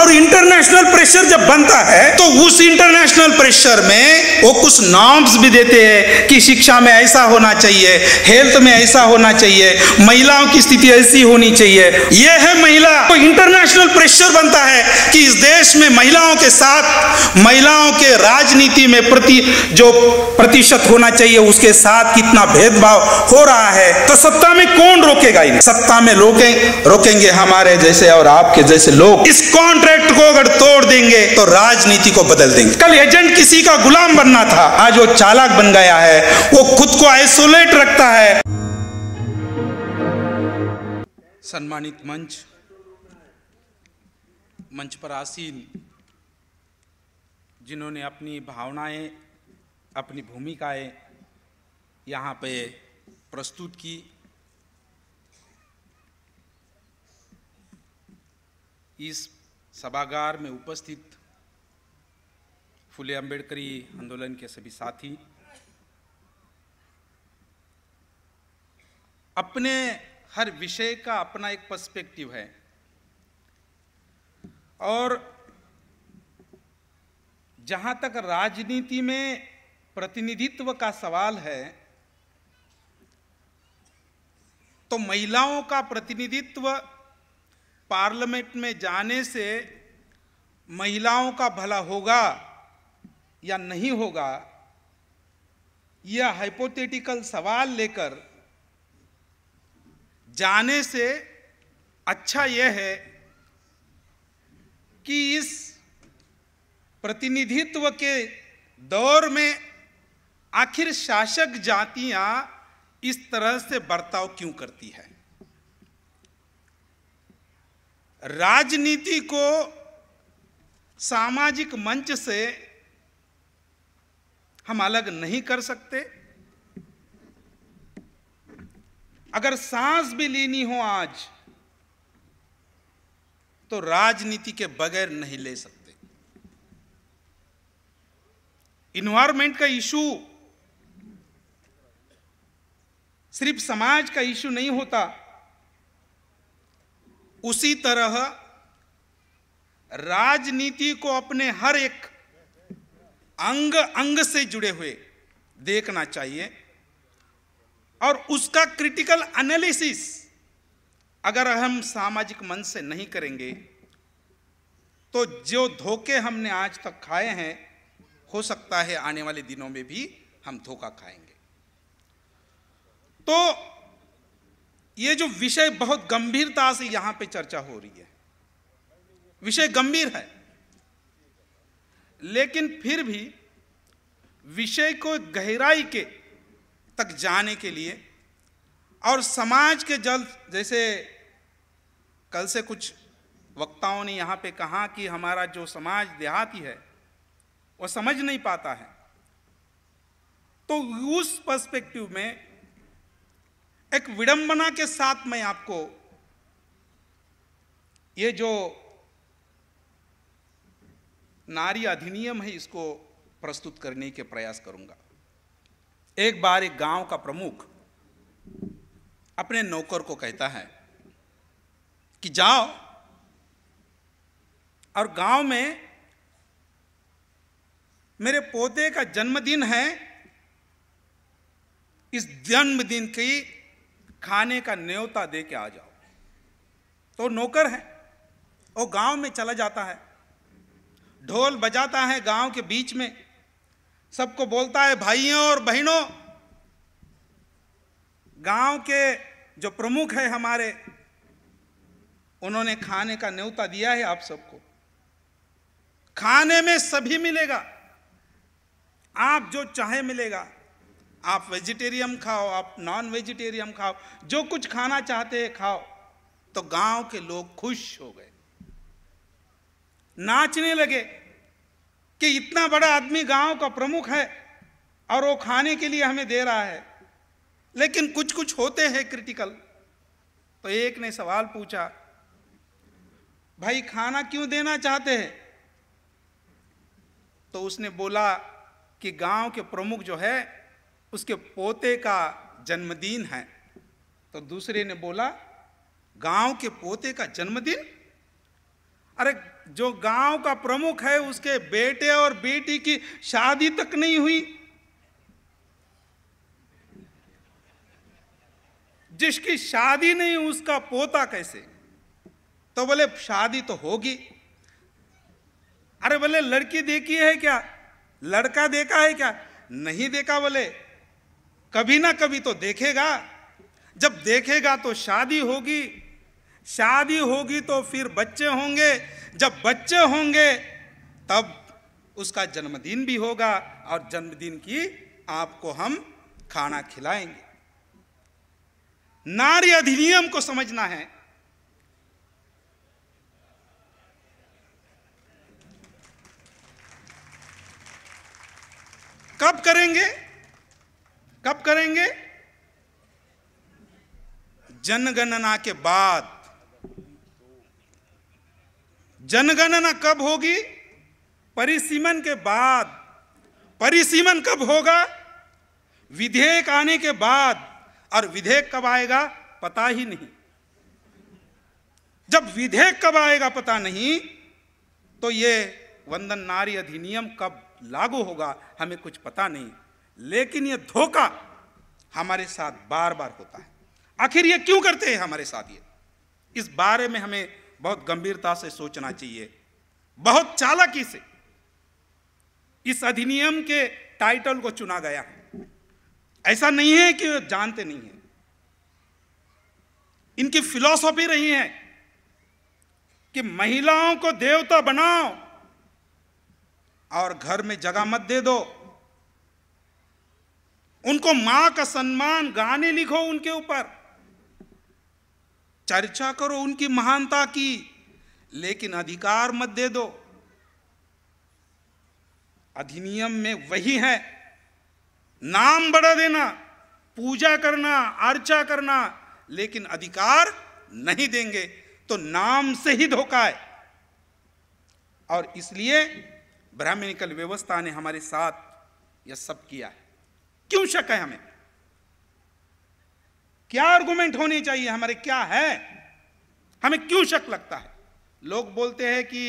और international pressure जब बनता है तो उस इंटरनेशनल प्रेशर में वो कुछ नॉर्म्स भी देते हैं कि शिक्षा में ऐसा होना चाहिए हेल्थ में ऐसा होना चाहिए महिलाओं की स्थिति ऐसी होनी चाहिए ये है महिला तो इंटरनेशनल प्रेशर बनता है कि इस देश में महिलाओं के साथ महिलाओं के राजनीति में प्रति जो प्रतिशत होना चाहिए उसके साथ कितना भेदभाव हो रहा है तो सत्ता में कौन रोकेगा इन्हें सत्ता में रोके रोकेंगे हमारे जैसे और आपके जैसे लोग इस कॉन्ट कॉन्ट्रैक्ट को अगर तोड़ देंगे तो राजनीति को बदल देंगे कल एजेंट किसी का गुलाम बनना था आज वो चालाक बन गया है वो खुद को आइसोलेट रखता है सम्मानित मंच मंच पर आसीन जिन्होंने अपनी भावनाएं अपनी भूमिकाएं यहाँ पे प्रस्तुत की इस सभागार में उपस्थित फुले अम्बेडकरी आंदोलन के सभी साथी अपने हर विषय का अपना एक पर्सपेक्टिव है और जहां तक राजनीति में प्रतिनिधित्व का सवाल है तो महिलाओं का प्रतिनिधित्व पार्लियामेंट में जाने से महिलाओं का भला होगा या नहीं होगा यह हाइपोथेटिकल सवाल लेकर जाने से अच्छा यह है कि इस प्रतिनिधित्व के दौर में आखिर शासक जातियां इस तरह से बर्ताव क्यों करती है राजनीति को सामाजिक मंच से हम अलग नहीं कर सकते अगर सांस भी लेनी हो आज तो राजनीति के बगैर नहीं ले सकते इन्वायरमेंट का इशू सिर्फ समाज का इशू नहीं होता उसी तरह राजनीति को अपने हर एक अंग अंग से जुड़े हुए देखना चाहिए और उसका क्रिटिकल एनालिसिस अगर हम सामाजिक मन से नहीं करेंगे तो जो धोखे हमने आज तक खाए हैं हो सकता है आने वाले दिनों में भी हम धोखा खाएंगे तो ये जो विषय बहुत गंभीरता से यहां पे चर्चा हो रही है विषय गंभीर है लेकिन फिर भी विषय को गहराई के तक जाने के लिए और समाज के जल जैसे कल से कुछ वक्ताओं ने यहाँ पे कहा कि हमारा जो समाज देहाती है वह समझ नहीं पाता है तो उस पर्सपेक्टिव में एक विडंबना के साथ मैं आपको ये जो नारी अधिनियम है इसको प्रस्तुत करने के प्रयास करूंगा एक बार एक गांव का प्रमुख अपने नौकर को कहता है कि जाओ और गांव में मेरे पोते का जन्मदिन है इस जन्मदिन की खाने का न्योता दे के आ जाओ तो नौकर है वो गांव में चला जाता है ढोल बजाता है गांव के बीच में सबको बोलता है भाइयों और बहनों गांव के जो प्रमुख है हमारे उन्होंने खाने का न्योता दिया है आप सबको खाने में सभी मिलेगा आप जो चाहे मिलेगा आप वेजिटेरियन खाओ आप नॉन वेजिटेरियन खाओ जो कुछ खाना चाहते हैं खाओ तो गांव के लोग खुश हो गए नाचने लगे कि इतना बड़ा आदमी गांव का प्रमुख है और वो खाने के लिए हमें दे रहा है लेकिन कुछ कुछ होते हैं क्रिटिकल तो एक ने सवाल पूछा भाई खाना क्यों देना चाहते हैं तो उसने बोला कि गांव के प्रमुख जो है उसके पोते का जन्मदिन है तो दूसरे ने बोला गांव के पोते का जन्मदिन अरे जो गांव का प्रमुख है उसके बेटे और बेटी की शादी तक नहीं हुई जिसकी शादी नहीं उसका पोता कैसे तो बोले शादी तो होगी अरे बोले लड़की देखी है क्या लड़का देखा है क्या नहीं देखा बोले कभी ना कभी तो देखेगा जब देखेगा तो शादी होगी शादी होगी तो फिर बच्चे होंगे जब बच्चे होंगे तब उसका जन्मदिन भी होगा और जन्मदिन की आपको हम खाना खिलाएंगे नारी अधिनियम को समझना है कब करेंगे कब करेंगे जनगणना के बाद जनगणना कब होगी परिसीमन के बाद परिसीमन कब होगा विधेयक आने के बाद और विधेयक कब आएगा पता ही नहीं जब विधेयक कब आएगा पता नहीं तो ये वंदन नारी अधिनियम कब लागू होगा हमें कुछ पता नहीं लेकिन ये धोखा हमारे साथ बार बार होता है आखिर ये क्यों करते हैं हमारे साथ ये इस बारे में हमें बहुत गंभीरता से सोचना चाहिए बहुत चालाकी से इस अधिनियम के टाइटल को चुना गया है ऐसा नहीं है कि वो जानते नहीं है इनकी फिलॉसफी रही है कि महिलाओं को देवता बनाओ और घर में जगह मत दे दो उनको मां का सम्मान गाने लिखो उनके ऊपर चर्चा करो उनकी महानता की लेकिन अधिकार मत दे दो अधिनियम में वही है नाम बढ़ा देना पूजा करना अर्चा करना लेकिन अधिकार नहीं देंगे तो नाम से ही धोखा है और इसलिए ब्राह्मणिकल व्यवस्था ने हमारे साथ यह सब किया है क्यों शक है हमें क्या आर्गूमेंट होने चाहिए हमारे क्या है हमें क्यों शक लगता है लोग बोलते हैं कि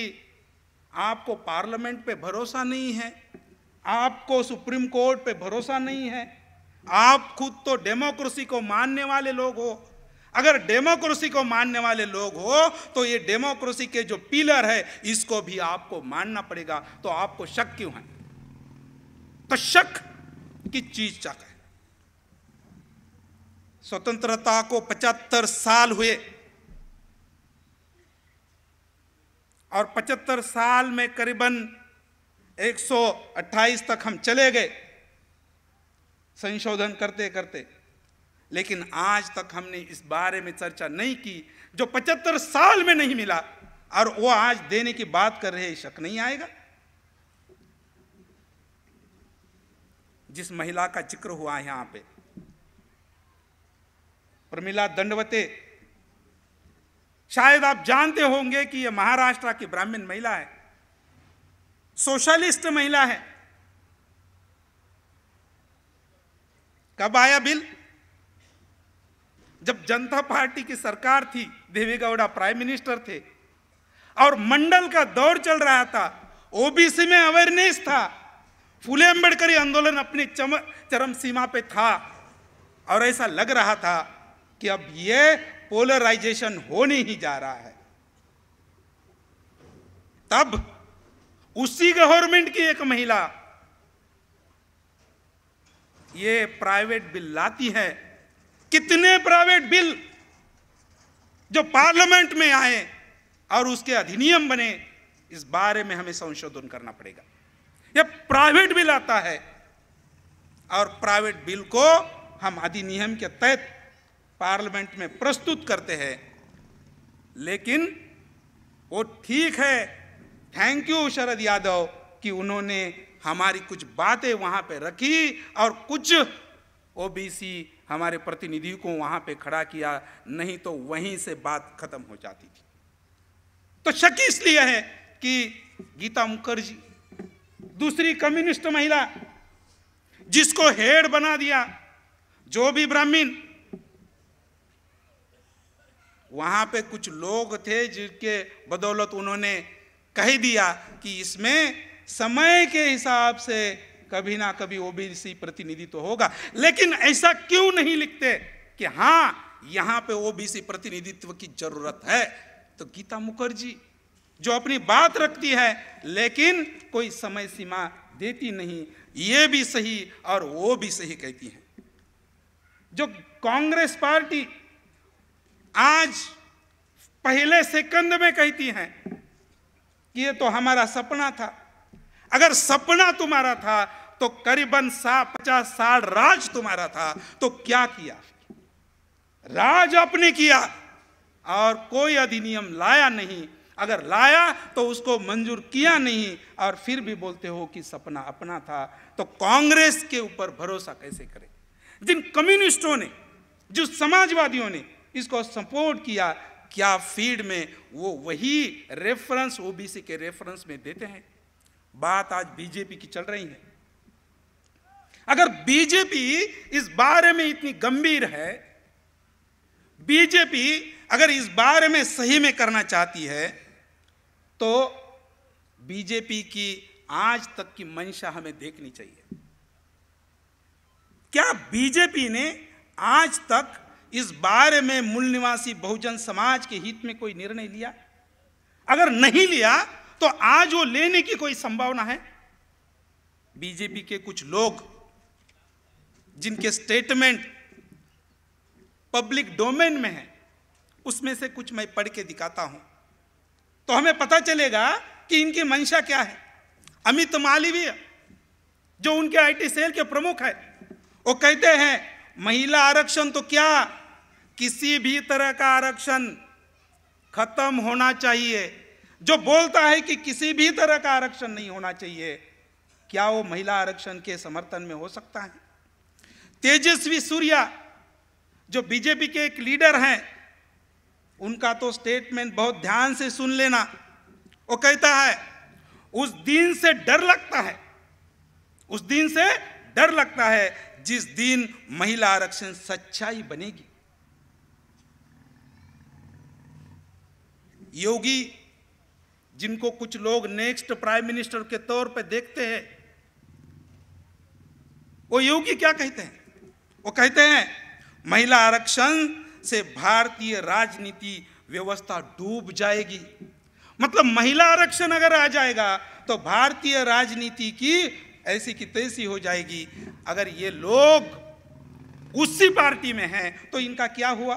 आपको पार्लियामेंट पे भरोसा नहीं है आपको सुप्रीम कोर्ट पे भरोसा नहीं है आप खुद तो डेमोक्रेसी को मानने वाले लोग हो अगर डेमोक्रेसी को मानने वाले लोग हो तो ये डेमोक्रेसी के जो पिलर है इसको भी आपको मानना पड़ेगा तो आपको शक क्यों है तो शक की चीज शक है स्वतंत्रता को 75 साल हुए और 75 साल में करीबन 128 तक हम चले गए संशोधन करते करते लेकिन आज तक हमने इस बारे में चर्चा नहीं की जो 75 साल में नहीं मिला और वो आज देने की बात कर रहे शक नहीं आएगा जिस महिला का जिक्र हुआ है यहां पे प्रमिला दंडवते शायद आप जानते होंगे कि यह महाराष्ट्र की ब्राह्मण महिला है सोशलिस्ट महिला है कब आया बिल जब जनता पार्टी की सरकार थी देवेगौड़ा प्राइम मिनिस्टर थे और मंडल का दौर चल रहा था ओबीसी में अवेयरनेस था फूले अंबेडकर आंदोलन अपनी चरम सीमा पे था और ऐसा लग रहा था कि अब ये पोलराइजेशन होने ही जा रहा है तब उसी गवर्नमेंट की एक महिला ये प्राइवेट बिल लाती है कितने प्राइवेट बिल जो पार्लियामेंट में आए और उसके अधिनियम बने इस बारे में हमें संशोधन करना पड़ेगा यह प्राइवेट बिल आता है और प्राइवेट बिल को हम अधिनियम के तहत पार्लियामेंट में प्रस्तुत करते हैं लेकिन वो ठीक है थैंक यू शरद यादव कि उन्होंने हमारी कुछ बातें वहाँ पे रखी और कुछ ओबीसी हमारे प्रतिनिधि को वहाँ पे खड़ा किया नहीं तो वहीं से बात खत्म हो जाती थी तो शक इसलिए है कि गीता मुखर्जी दूसरी कम्युनिस्ट महिला जिसको हेड बना दिया जो भी ब्राह्मण वहाँ पे कुछ लोग थे जिनके बदौलत उन्होंने कह दिया कि इसमें समय के हिसाब से कभी ना कभी ओबीसी प्रतिनिधि तो होगा लेकिन ऐसा क्यों नहीं लिखते कि हाँ यहाँ पे ओबीसी प्रतिनिधित्व की जरूरत है तो गीता मुखर्जी जो अपनी बात रखती है लेकिन कोई समय सीमा देती नहीं ये भी सही और वो भी सही कहती हैं जो कांग्रेस पार्टी आज पहले सेकंद में कहती हैं कि ये तो हमारा सपना था अगर सपना तुम्हारा था तो करीबन सा पचास साल राज तुम्हारा था तो क्या किया राज आपने किया और कोई अधिनियम लाया नहीं अगर लाया तो उसको मंजूर किया नहीं और फिर भी बोलते हो कि सपना अपना था तो कांग्रेस के ऊपर भरोसा कैसे करें जिन कम्युनिस्टों ने जिस समाजवादियों ने इसको सपोर्ट किया क्या फील्ड में वो वही रेफरेंस ओबीसी के रेफरेंस में देते हैं बात आज बीजेपी की चल रही है अगर बीजेपी इस बारे में इतनी गंभीर है बीजेपी अगर इस बारे में सही में करना चाहती है तो बीजेपी की आज तक की मंशा हमें देखनी चाहिए क्या बीजेपी ने आज तक इस बारे में मूल निवासी बहुजन समाज के हित में कोई निर्णय लिया अगर नहीं लिया तो आज वो लेने की कोई संभावना है बीजेपी के कुछ लोग जिनके स्टेटमेंट पब्लिक डोमेन में है उसमें से कुछ मैं पढ़ के दिखाता हूं तो हमें पता चलेगा कि इनकी मंशा क्या है अमित मालवीय जो उनके आईटी सेल के प्रमुख है वो कहते हैं महिला आरक्षण तो क्या किसी भी तरह का आरक्षण खत्म होना चाहिए जो बोलता है कि किसी भी तरह का आरक्षण नहीं होना चाहिए क्या वो महिला आरक्षण के समर्थन में हो सकता है तेजस्वी सूर्या जो बीजेपी के एक लीडर हैं उनका तो स्टेटमेंट बहुत ध्यान से सुन लेना वो कहता है उस दिन से डर लगता है उस दिन से डर लगता है जिस दिन महिला आरक्षण सच्चाई बनेगी योगी जिनको कुछ लोग नेक्स्ट प्राइम मिनिस्टर के तौर पर देखते हैं वो योगी क्या कहते हैं वो कहते हैं महिला आरक्षण से भारतीय राजनीति व्यवस्था डूब जाएगी मतलब महिला आरक्षण अगर आ जाएगा तो भारतीय राजनीति की ऐसी की तैसी हो जाएगी अगर ये लोग उसी पार्टी में हैं तो इनका क्या हुआ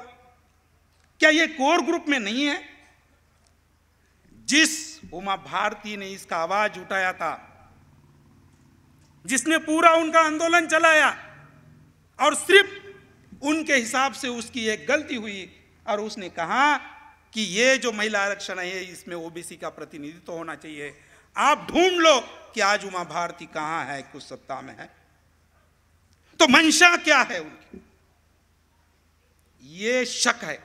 क्या ये कोर ग्रुप में नहीं है जिस उमा भारती ने इसका आवाज उठाया था जिसने पूरा उनका आंदोलन चलाया और सिर्फ उनके हिसाब से उसकी एक गलती हुई और उसने कहा कि ये जो महिला आरक्षण है इसमें ओबीसी का प्रतिनिधित्व तो होना चाहिए आप ढूंढ लो कि आज उमा भारती कहां है कुछ सत्ता में है तो मंशा क्या है उनकी ये शक है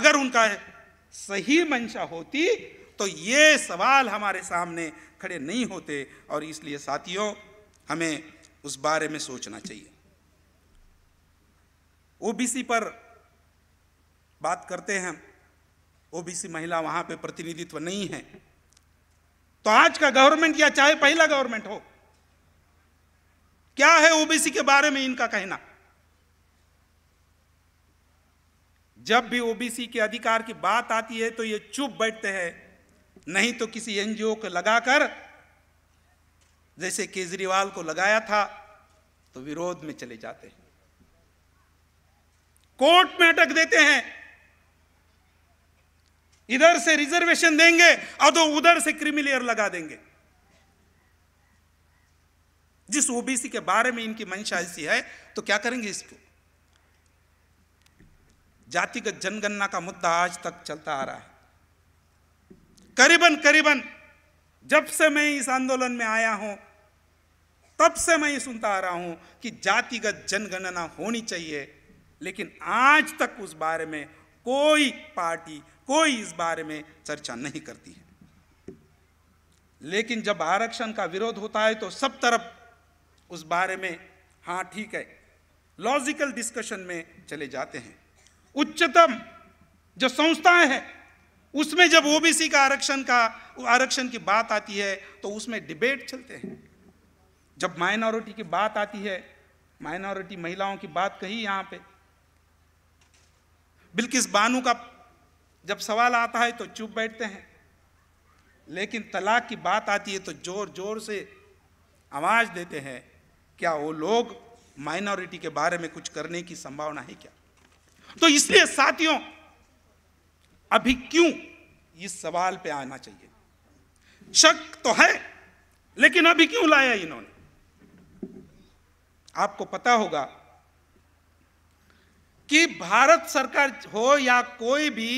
अगर उनका सही मंशा होती तो ये सवाल हमारे सामने खड़े नहीं होते और इसलिए साथियों हमें उस बारे में सोचना चाहिए ओबीसी पर बात करते हैं ओबीसी महिला वहां पे प्रतिनिधित्व नहीं है तो आज का गवर्नमेंट या चाहे पहला गवर्नमेंट हो क्या है ओबीसी के बारे में इनका कहना जब भी ओबीसी के अधिकार की बात आती है तो ये चुप बैठते हैं नहीं तो किसी एनजीओ को लगाकर जैसे केजरीवाल को लगाया था तो विरोध में चले जाते हैं कोर्ट में अटक देते हैं इधर से रिजर्वेशन देंगे और तो उधर से क्रिमिलियर लगा देंगे जिस ओबीसी के बारे में इनकी मंशा ऐसी है तो क्या करेंगे इसको जातिगत जनगणना का मुद्दा आज तक चलता आ रहा है करीबन करीबन जब से मैं इस आंदोलन में आया हूं तब से मैं ये सुनता आ रहा हूं कि जातिगत जनगणना होनी चाहिए लेकिन आज तक उस बारे में कोई पार्टी कोई इस बारे में चर्चा नहीं करती है लेकिन जब आरक्षण का विरोध होता है तो सब तरफ उस बारे में हाँ ठीक है लॉजिकल डिस्कशन में चले जाते हैं उच्चतम जो संस्थाएं हैं उसमें जब ओबीसी का आरक्षण का आरक्षण की बात आती है तो उसमें डिबेट चलते हैं जब माइनॉरिटी की बात आती है माइनॉरिटी महिलाओं की बात कही यहां पे बिल्किस बानू का जब सवाल आता है तो चुप बैठते हैं लेकिन तलाक की बात आती है तो जोर जोर से आवाज़ देते हैं क्या वो लोग माइनॉरिटी के बारे में कुछ करने की संभावना है क्या तो इसलिए साथियों अभी क्यों इस सवाल पे आना चाहिए शक तो है लेकिन अभी क्यों लाया इन्होंने आपको पता होगा कि भारत सरकार हो या कोई भी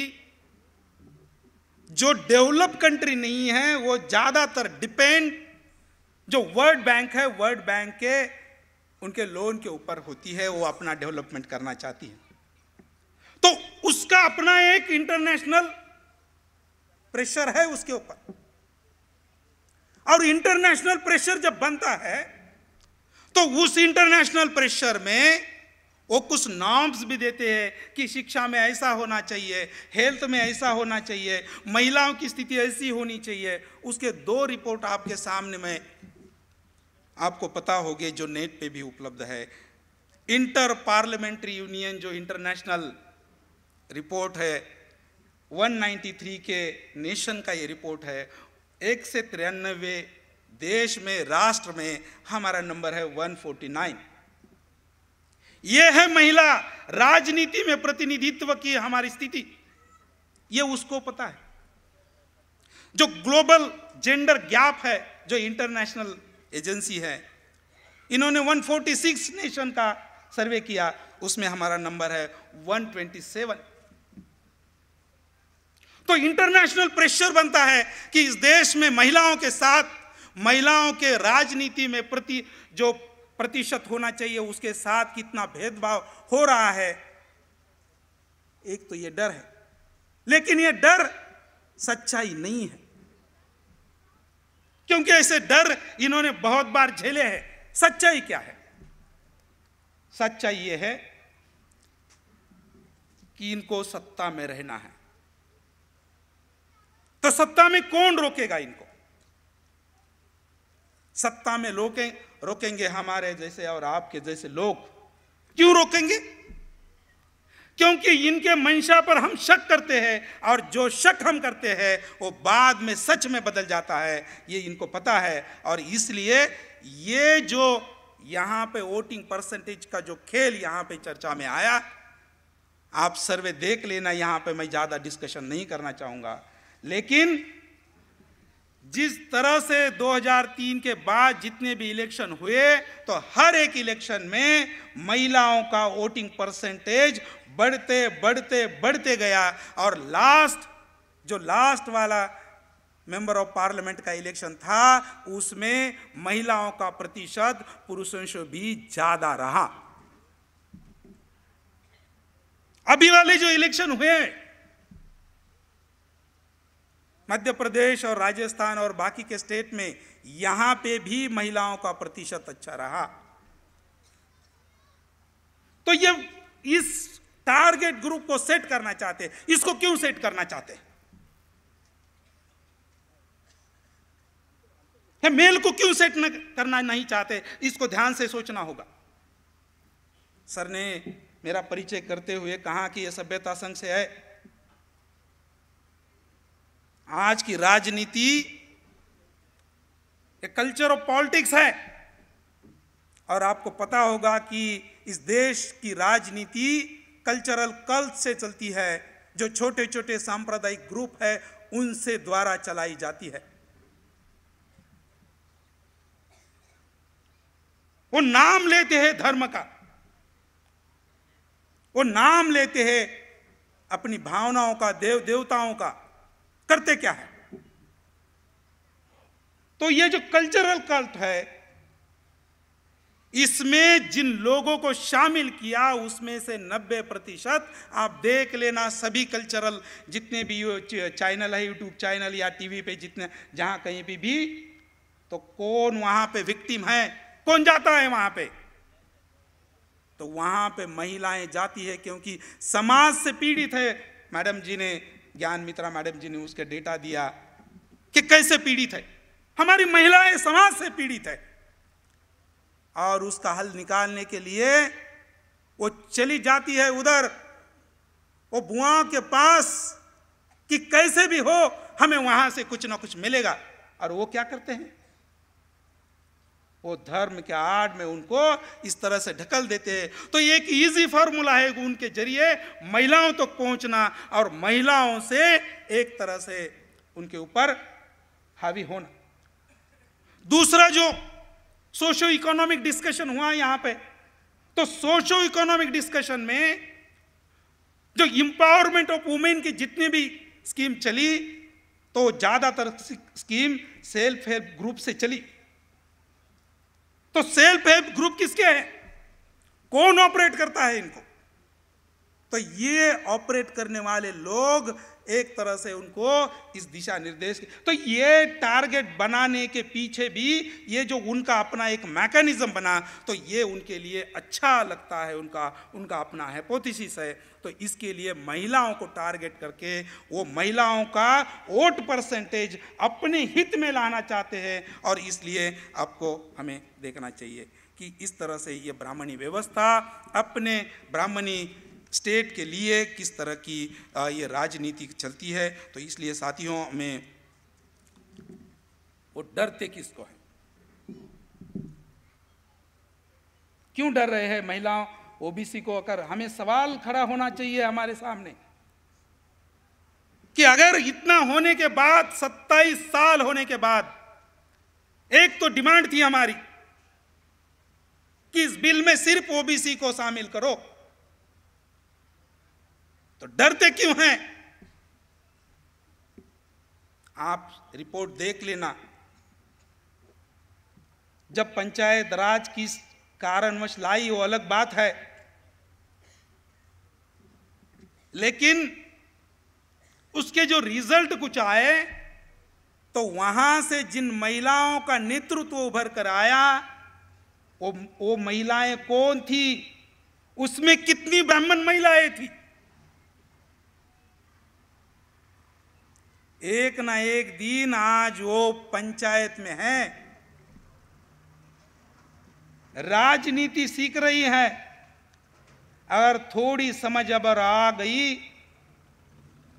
जो डेवलप कंट्री नहीं है वो ज़्यादातर डिपेंड जो वर्ल्ड बैंक है वर्ल्ड बैंक के उनके लोन के ऊपर होती है वो अपना डेवलपमेंट करना चाहती है तो उसका अपना एक इंटरनेशनल प्रेशर है उसके ऊपर और इंटरनेशनल प्रेशर जब बनता है तो उस इंटरनेशनल प्रेशर में वो कुछ नॉर्म्स भी देते हैं कि शिक्षा में ऐसा होना चाहिए हेल्थ में ऐसा होना चाहिए महिलाओं की स्थिति ऐसी होनी चाहिए उसके दो रिपोर्ट आपके सामने में आपको पता होगी जो नेट पे भी उपलब्ध है इंटर पार्लियामेंट्री यूनियन जो इंटरनेशनल रिपोर्ट है 193 के नेशन का ये रिपोर्ट है एक से तिरानबे देश में राष्ट्र में हमारा नंबर है 149 ये है महिला राजनीति में प्रतिनिधित्व की हमारी स्थिति ये उसको पता है जो ग्लोबल जेंडर गैप है जो इंटरनेशनल एजेंसी है इन्होंने 146 नेशन का सर्वे किया उसमें हमारा नंबर है 127 तो इंटरनेशनल प्रेशर बनता है कि इस देश में महिलाओं के साथ महिलाओं के राजनीति में प्रति जो प्रतिशत होना चाहिए उसके साथ कितना भेदभाव हो रहा है एक तो ये डर है लेकिन ये डर सच्चाई नहीं है क्योंकि ऐसे डर इन्होंने बहुत बार झेले हैं सच्चाई क्या है सच्चाई ये है कि इनको सत्ता में रहना है तो सत्ता में कौन रोकेगा इनको सत्ता में लोके रोकेंगे हमारे जैसे और आपके जैसे लोग क्यों रोकेंगे क्योंकि इनके मंशा पर हम शक करते हैं और जो शक हम करते हैं वो बाद में सच में बदल जाता है ये इनको पता है और इसलिए ये जो यहां पे वोटिंग परसेंटेज का जो खेल यहां पे चर्चा में आया आप सर्वे देख लेना यहां पे मैं ज़्यादा डिस्कशन नहीं करना चाहूंगा लेकिन जिस तरह से 2003 के बाद जितने भी इलेक्शन हुए तो हर एक इलेक्शन में महिलाओं का वोटिंग परसेंटेज बढ़ते बढ़ते बढ़ते गया और लास्ट जो लास्ट वाला मेंबर ऑफ पार्लियामेंट का इलेक्शन था उसमें महिलाओं का प्रतिशत पुरुषों से भी ज़्यादा रहा अभी वाले जो इलेक्शन हुए हैं मध्य प्रदेश और राजस्थान और बाकी के स्टेट में यहां पे भी महिलाओं का प्रतिशत अच्छा रहा तो ये इस टारगेट ग्रुप को सेट करना चाहते इसको क्यों सेट करना चाहते मेल को क्यों सेट न करना नहीं चाहते इसको ध्यान से सोचना होगा सर ने मेरा परिचय करते हुए कहा कि यह सभ्यता संघ से है आज की राजनीति एक कल्चर ऑफ पॉलिटिक्स है और आपको पता होगा कि इस देश की राजनीति कल्चरल कल्ट से चलती है जो छोटे छोटे सांप्रदायिक ग्रुप है उनसे द्वारा चलाई जाती है वो नाम लेते हैं धर्म का वो नाम लेते हैं अपनी भावनाओं का देव देवताओं का करते क्या है तो ये जो कल्चरल कल्ट है इसमें जिन लोगों को शामिल किया उसमें से 90 प्रतिशत आप देख लेना सभी कल्चरल जितने भी चैनल है यूट्यूब चैनल या टीवी पे जितने जहां कहीं भी भी तो कौन वहां पे विक्टिम है कौन जाता है वहां पे तो वहां पे महिलाएं जाती है क्योंकि समाज से पीड़ित है मैडम जी ने ज्ञान मित्रा मैडम जी ने उसके डेटा दिया कि कैसे पीड़ित है हमारी महिलाएं समाज से पीड़ित है और उसका हल निकालने के लिए वो चली जाती है उधर वो बुआ के पास कि कैसे भी हो हमें वहां से कुछ ना कुछ मिलेगा और वो क्या करते हैं वो धर्म के आड़ में उनको इस तरह से ढकल देते हैं तो एक इजी फार्मूला है उनके जरिए महिलाओं तक तो पहुंचना और महिलाओं से एक तरह से उनके ऊपर हावी होना दूसरा जो सोशो इकोनॉमिक डिस्कशन हुआ यहां पे तो सोशो इकोनॉमिक डिस्कशन में जो इंपावरमेंट ऑफ वुमेन की जितनी भी स्कीम चली तो ज़्यादातर स्कीम सेल्फ हेल्प ग्रुप से चली तो सेल्फ हेल्प ग्रुप किसके हैं कौन ऑपरेट करता है इनको तो ये ऑपरेट करने वाले लोग एक तरह से उनको इस दिशा निर्देश की तो ये टारगेट बनाने के पीछे भी ये जो उनका अपना एक मैकेनिज्म बना तो ये उनके लिए अच्छा लगता है उनका उनका अपना हैपोथिसिस है तो इसके लिए महिलाओं को टारगेट करके वो महिलाओं का वोट परसेंटेज अपने हित में लाना चाहते हैं और इसलिए आपको हमें देखना चाहिए कि इस तरह से ये ब्राह्मणी व्यवस्था अपने ब्राह्मणी स्टेट के लिए किस तरह की ये राजनीति चलती है तो इसलिए साथियों में वो डरते किसको है क्यों डर रहे हैं महिलाओं ओबीसी को अगर हमें सवाल खड़ा होना चाहिए हमारे सामने कि अगर इतना होने के बाद 27 साल होने के बाद एक तो डिमांड थी हमारी कि इस बिल में सिर्फ ओबीसी को शामिल करो तो डरते क्यों हैं आप रिपोर्ट देख लेना जब पंचायत राज की कारणवश लाई वो अलग बात है लेकिन उसके जो रिजल्ट कुछ आए तो वहां से जिन महिलाओं का नेतृत्व उभर कर आया वो वो महिलाएं कौन थी उसमें कितनी ब्राह्मण महिलाएं थी एक ना एक दिन आज वो पंचायत में है राजनीति सीख रही है अगर थोड़ी समझ अबर आ गई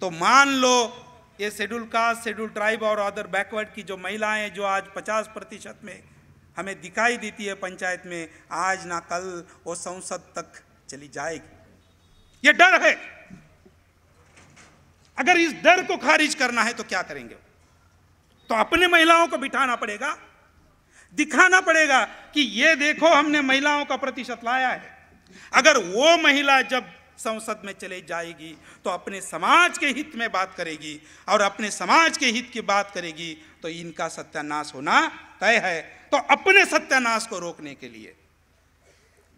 तो मान लो ये शेड्यूल कास्ट शेड्यूल ट्राइब और अदर बैकवर्ड की जो महिलाएं जो आज 50 प्रतिशत में हमें दिखाई देती है पंचायत में आज ना कल वो संसद तक चली जाएगी ये डर है अगर इस डर को खारिज करना है तो क्या करेंगे तो अपने महिलाओं को बिठाना पड़ेगा दिखाना पड़ेगा कि ये देखो हमने महिलाओं का प्रतिशत लाया है अगर वो महिला जब संसद में चले जाएगी तो अपने समाज के हित में बात करेगी और अपने समाज के हित की बात करेगी तो इनका सत्यानाश होना तय है तो अपने सत्यानाश को रोकने के लिए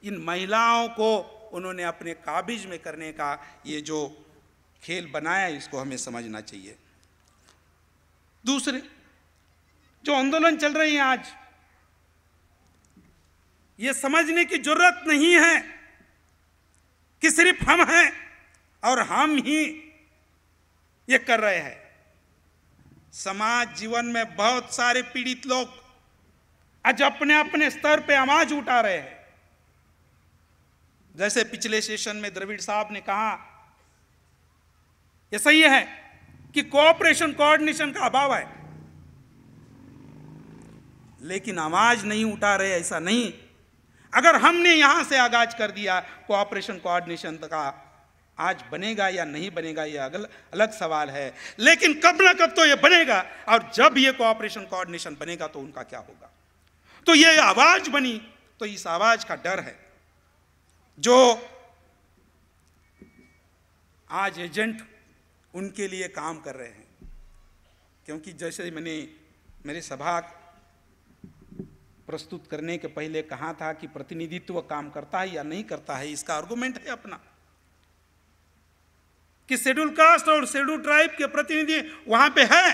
इन महिलाओं को उन्होंने अपने काबिज में करने का ये जो खेल बनाया इसको हमें समझना चाहिए दूसरे जो आंदोलन चल रहे हैं आज ये समझने की जरूरत नहीं है कि सिर्फ हम हैं और हम ही ये कर रहे हैं समाज जीवन में बहुत सारे पीड़ित लोग आज अपने अपने स्तर पे आवाज उठा रहे हैं जैसे पिछले सेशन में द्रविड़ साहब ने कहा ऐसा सही है कि कोऑपरेशन कोऑर्डिनेशन का अभाव है लेकिन आवाज नहीं उठा रहे ऐसा नहीं अगर हमने यहां से आगाज कर दिया कोऑपरेशन कोऑर्डिनेशन का आज बनेगा या नहीं बनेगा यह अगल अलग सवाल है लेकिन कब ना कब तो यह बनेगा और जब यह कोऑपरेशन कोऑर्डिनेशन बनेगा तो उनका क्या होगा तो यह आवाज बनी तो इस आवाज का डर है जो आज एजेंट उनके लिए काम कर रहे हैं क्योंकि जैसे मैंने मेरी सभा प्रस्तुत करने के पहले कहा था कि प्रतिनिधित्व काम करता है या नहीं करता है इसका आर्गूमेंट है अपना कि शेड्यूल कास्ट और शेड्यूल ट्राइब के प्रतिनिधि वहां पे हैं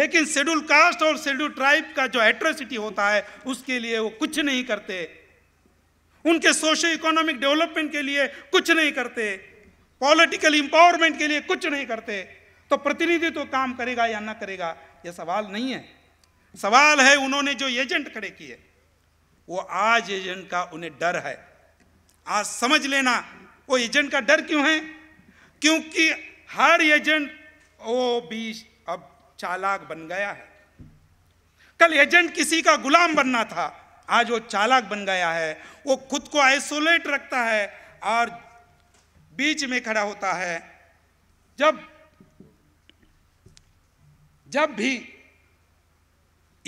लेकिन शेड्यूल कास्ट और शेड्यूल ट्राइब का जो एट्रोसिटी होता है उसके लिए वो कुछ नहीं करते उनके सोशल इकोनॉमिक डेवलपमेंट के लिए कुछ नहीं करते पॉलिटिकल इंपावरमेंट के लिए कुछ नहीं करते तो प्रतिनिधि तो काम करेगा या ना करेगा यह सवाल नहीं है सवाल है उन्होंने जो एजेंट खड़े किए वो आज एजेंट का उन्हें डर है आज समझ लेना वो एजेंट का डर क्यों है क्योंकि हर एजेंट वो बी अब चालाक बन गया है कल एजेंट किसी का गुलाम बनना था आज वो चालाक बन गया है वो खुद को आइसोलेट रखता है और बीच में खड़ा होता है जब जब भी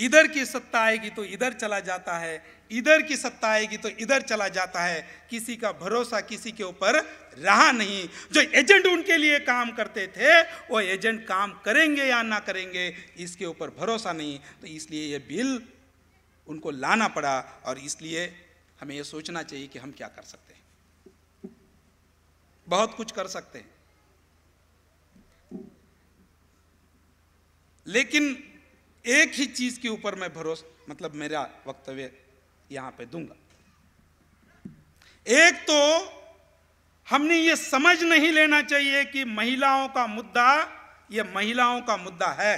इधर की सत्ता आएगी तो इधर चला जाता है इधर की सत्ता आएगी तो इधर चला जाता है किसी का भरोसा किसी के ऊपर रहा नहीं जो एजेंट उनके लिए काम करते थे वो एजेंट काम करेंगे या ना करेंगे इसके ऊपर भरोसा नहीं तो इसलिए ये बिल उनको लाना पड़ा और इसलिए हमें यह सोचना चाहिए कि हम क्या कर सकते हैं बहुत कुछ कर सकते हैं लेकिन एक ही चीज के ऊपर मैं भरोसा मतलब मेरा वक्तव्य यहां पे दूंगा एक तो हमने ये समझ नहीं लेना चाहिए कि महिलाओं का मुद्दा ये महिलाओं का मुद्दा है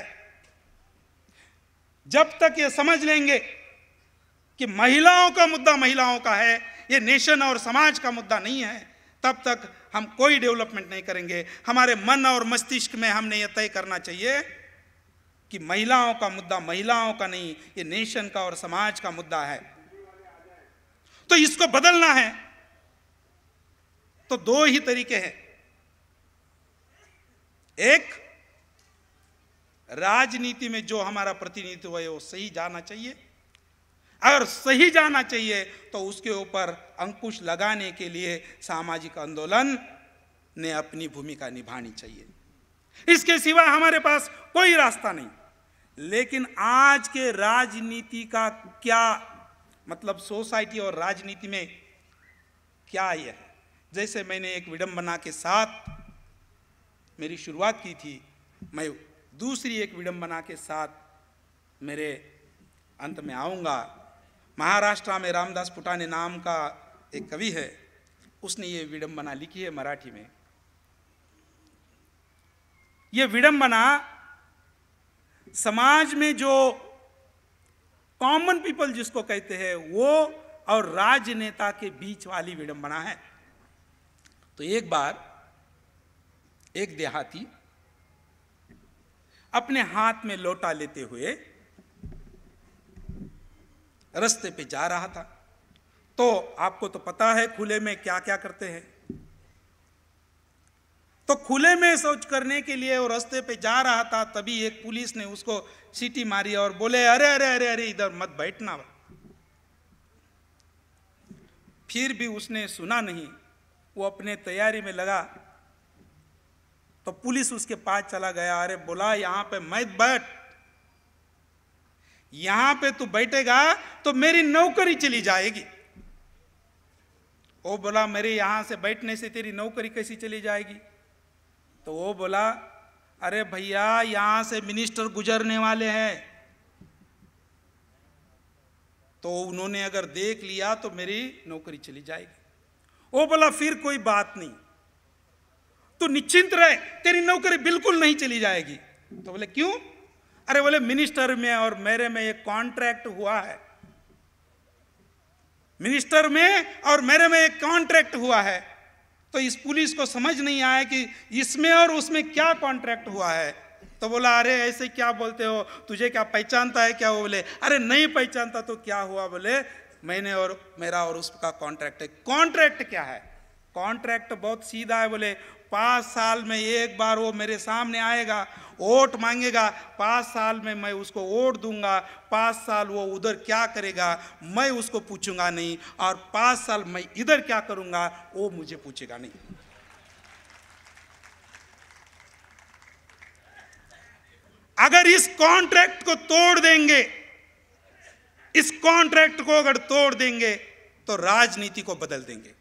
जब तक ये समझ लेंगे कि महिलाओं का मुद्दा महिलाओं का है ये नेशन और समाज का मुद्दा नहीं है तब तक हम कोई डेवलपमेंट नहीं करेंगे हमारे मन और मस्तिष्क में हमने यह तय करना चाहिए कि महिलाओं का मुद्दा महिलाओं का नहीं ये नेशन का और समाज का मुद्दा है तो इसको बदलना है तो दो ही तरीके हैं एक राजनीति में जो हमारा प्रतिनिधित्व है वो सही जाना चाहिए अगर सही जाना चाहिए तो उसके ऊपर अंकुश लगाने के लिए सामाजिक आंदोलन ने अपनी भूमिका निभानी चाहिए इसके सिवा हमारे पास कोई रास्ता नहीं लेकिन आज के राजनीति का क्या मतलब सोसाइटी और राजनीति में क्या यह है जैसे मैंने एक विडंबना के साथ मेरी शुरुआत की थी मैं दूसरी एक विडंबना के साथ मेरे अंत में आऊँगा महाराष्ट्र में रामदास पुटाने नाम का एक कवि है उसने ये विडंबना लिखी है मराठी में ये विडंबना समाज में जो कॉमन पीपल जिसको कहते हैं वो और राजनेता के बीच वाली विडंबना है तो एक बार एक देहाती अपने हाथ में लोटा लेते हुए रास्ते पे जा रहा था तो आपको तो पता है खुले में क्या क्या करते हैं तो खुले में शौच करने के लिए वो रास्ते पे जा रहा था तभी एक पुलिस ने उसको सीटी मारी और बोले अरे अरे अरे अरे इधर मत बैठना फिर भी उसने सुना नहीं वो अपने तैयारी में लगा तो पुलिस उसके पास चला गया अरे बोला यहां पे मत बैठ यहां पे तू बैठेगा तो मेरी नौकरी चली जाएगी वो बोला मेरे यहां से बैठने से तेरी नौकरी कैसी चली जाएगी तो वो बोला अरे भैया यहां से मिनिस्टर गुजरने वाले हैं तो उन्होंने अगर देख लिया तो मेरी नौकरी चली जाएगी वो बोला फिर कोई बात नहीं तू निश्चिंत रहे तेरी नौकरी बिल्कुल नहीं चली जाएगी तो बोले क्यों अरे बोले मिनिस्टर में और मेरे में एक कॉन्ट्रैक्ट हुआ है मिनिस्टर में और मेरे में एक कॉन्ट्रैक्ट हुआ है तो इस पुलिस को समझ नहीं आया कि इसमें और उसमें क्या कॉन्ट्रैक्ट हुआ है तो बोला अरे ऐसे क्या बोलते हो तुझे क्या पहचानता है क्या वो बोले अरे नहीं पहचानता तो क्या हुआ बोले मैंने और मेरा और उसका कॉन्ट्रैक्ट है कॉन्ट्रैक्ट क्या है कॉन्ट्रैक्ट बहुत सीधा है बोले पाँच साल में एक बार वो मेरे सामने आएगा वोट मांगेगा पाँच साल में मैं उसको वोट दूंगा पाँच साल वो उधर क्या करेगा मैं उसको पूछूंगा नहीं और पाँच साल मैं इधर क्या करूंगा वो मुझे पूछेगा नहीं अगर इस कॉन्ट्रैक्ट को तोड़ देंगे इस कॉन्ट्रैक्ट को अगर तोड़ देंगे तो राजनीति को बदल देंगे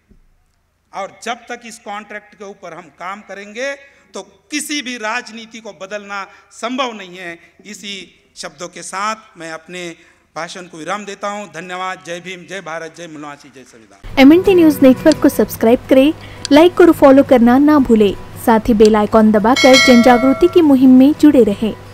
और जब तक इस कॉन्ट्रैक्ट के ऊपर हम काम करेंगे तो किसी भी राजनीति को बदलना संभव नहीं है इसी शब्दों के साथ मैं अपने भाषण को विराम देता हूँ धन्यवाद जय भीम जय भारत जय मुलासी जय संविधान M N T news network को सब्सक्राइब करें लाइक और फॉलो करना ना भूले साथ ही बेल आइकॉन दबाकर जागृति की मुहिम में जुड़े रहें